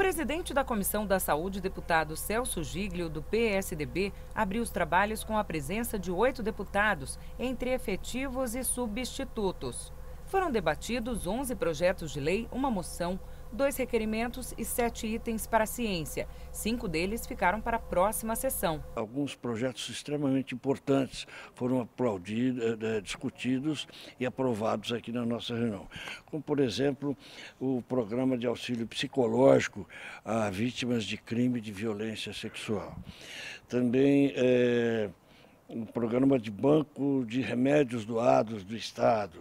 presidente da Comissão da Saúde, deputado Celso Giglio, do PSDB, abriu os trabalhos com a presença de oito deputados, entre efetivos e substitutos. Foram debatidos 11 projetos de lei, uma moção, dois requerimentos e sete itens para a ciência. Cinco deles ficaram para a próxima sessão. Alguns projetos extremamente importantes foram aplaudidos, eh, eh, discutidos e aprovados aqui na nossa reunião. Como, por exemplo, o programa de auxílio psicológico a vítimas de crime de violência sexual. Também. É um programa de banco de remédios doados do Estado,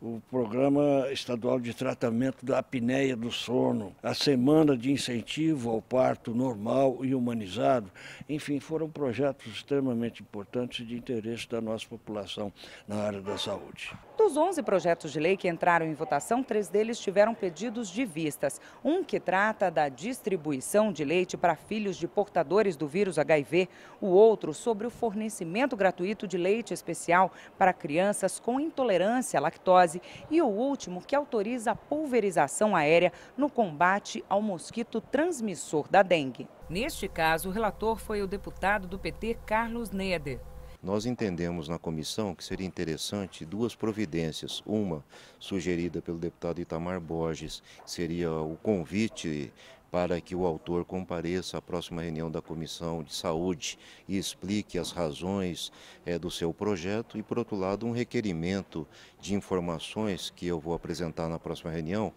o Programa Estadual de Tratamento da Apneia do Sono, a Semana de Incentivo ao Parto Normal e Humanizado. Enfim, foram projetos extremamente importantes de interesse da nossa população na área da saúde. Dos 11 projetos de lei que entraram em votação, três deles tiveram pedidos de vistas. Um que trata da distribuição de leite para filhos de portadores do vírus HIV, o outro sobre o fornecimento gratuito de leite especial para crianças com intolerância à lactose tuberculose e o último que autoriza a pulverização aérea no combate ao mosquito transmissor da dengue. Neste caso, o relator foi o deputado do PT, Carlos Neder. Nós entendemos na comissão que seria interessante duas providências. Uma sugerida pelo deputado Itamar Borges, seria o convite para que o autor compareça à próxima reunião da Comissão de Saúde e explique as razões é, do seu projeto e, por outro lado, um requerimento de informações que eu vou apresentar na próxima reunião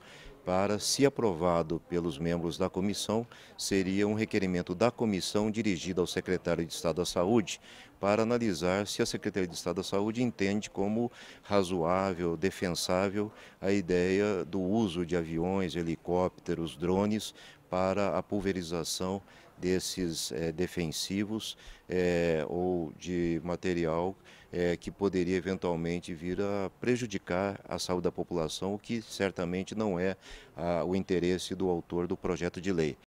para, se aprovado pelos membros da comissão, seria um requerimento da comissão dirigido ao secretário de Estado da Saúde para analisar se a Secretaria de Estado da Saúde entende como razoável, defensável a ideia do uso de aviões, helicópteros, drones para a pulverização desses é, defensivos é, ou de material é, que poderia eventualmente vir a prejudicar a saúde da população, o que certamente não é a, ah, o interesse do autor do projeto de lei.